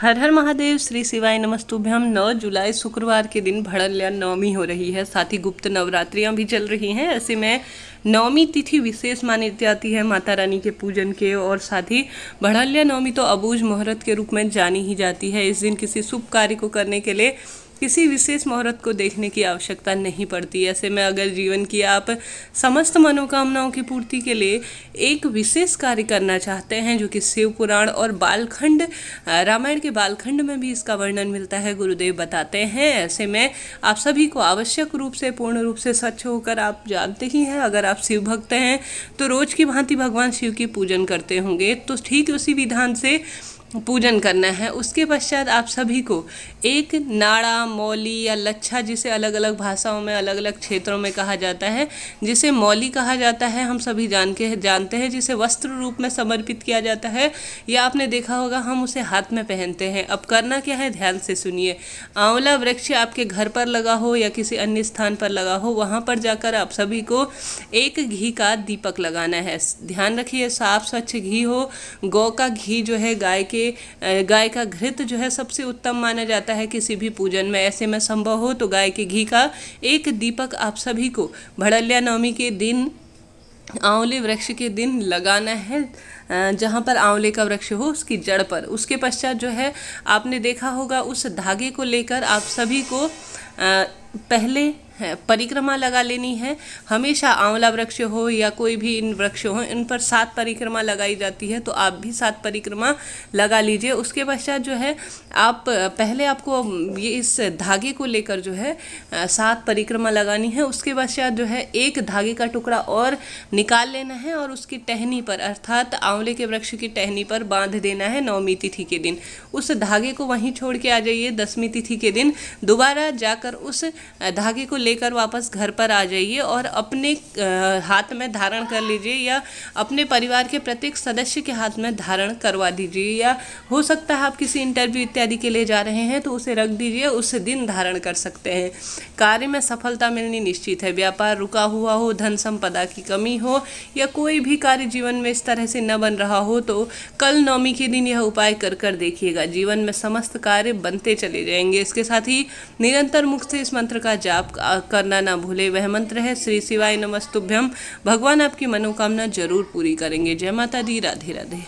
हर हर महादेव श्री शिवाय नमस्तुभ्यम 9 जुलाई शुक्रवार के दिन भड़ल्या नवमी हो रही है साथ ही गुप्त नवरात्रियां भी चल रही हैं ऐसे में नवमी तिथि विशेष मानी जाती है माता रानी के पूजन के और साथ ही भड़ल्या नवमी तो अबूझ मुहूर्त के रूप में जानी ही जाती है इस दिन किसी शुभ कार्य को करने के लिए किसी विशेष मुहूर्त को देखने की आवश्यकता नहीं पड़ती ऐसे में अगर जीवन की आप समस्त मनोकामनाओं की पूर्ति के लिए एक विशेष कार्य करना चाहते हैं जो कि शिव पुराण और बालखंड रामायण के बालखंड में भी इसका वर्णन मिलता है गुरुदेव बताते हैं ऐसे में आप सभी को आवश्यक रूप से पूर्ण रूप से सच होकर आप जानते ही हैं अगर आप शिव भक्त हैं तो रोज़ की भांति भगवान शिव की पूजन करते होंगे तो ठीक उसी विधान से पूजन करना है उसके पश्चात आप सभी को एक नाड़ा मौली या लच्छा जिसे अलग अलग भाषाओं में अलग अलग क्षेत्रों में कहा जाता है जिसे मौली कहा जाता है हम सभी जान के जानते हैं जिसे वस्त्र रूप में समर्पित किया जाता है या आपने देखा होगा हम उसे हाथ में पहनते हैं अब करना क्या है ध्यान से सुनिए आंवला वृक्ष आपके घर पर लगा हो या किसी अन्य स्थान पर लगा हो वहाँ पर जाकर आप सभी को एक घी का दीपक लगाना है ध्यान रखिए साफ स्वच्छ घी हो गौ का घी जो है गाय के गाय का घृत जो है सबसे उत्तम माना जाता है किसी भी पूजन में ऐसे में संभव हो तो गाय के घी का एक दीपक आप सभी को भड़ल्या नवमी के दिन आंवले वृक्ष के दिन लगाना है जहाँ पर आंवले का वृक्ष हो उसकी जड़ पर उसके पश्चात जो है आपने देखा होगा उस धागे को लेकर आप सभी को आ, पहले परिक्रमा लगा लेनी है हमेशा आंवला वृक्ष हो या कोई भी इन वृक्ष हो इन पर सात परिक्रमा लगाई जाती है तो आप भी सात परिक्रमा लगा लीजिए उसके पश्चात जो है आप पहले आपको ये इस धागे को लेकर जो है सात परिक्रमा लगानी है उसके पश्चात जो है एक धागे का टुकड़ा और निकाल लेना है और उसकी टहनी पर अर्थात आंवले के वृक्ष की टहनी पर बांध देना है नौमी तिथि के दिन उस धागे को वहीं छोड़ के आ जाइए दसवीं तिथि के दिन दोबारा जाकर उस धागे को लेकर वापस घर पर आ जाइए और अपने हाथ में धारण कर लीजिए या अपने परिवार के प्रत्येक सदस्य के हाथ में धारण करवा दीजिए या हो सकता है आप किसी इंटरव्यू इत्यादि के लिए जा रहे हैं तो उसे रख दीजिए उस दिन धारण कर सकते हैं कार्य में सफलता मिलनी निश्चित है व्यापार रुका हुआ हो धन संपदा की कमी हो या कोई भी कार्य जीवन में इस तरह से न बन रहा हो तो कल नौमी के दिन यह उपाय कर कर देखिएगा जीवन में समस्त कार्य बनते चले जाएंगे इसके साथ ही निरंतर मुख से इस मंत्र मंत्र का जाप करना ना भूले वह मंत्र है श्री शिवाय नमस्तुभ्यम भगवान आपकी मनोकामना जरूर पूरी करेंगे जय माता दी राधे राधे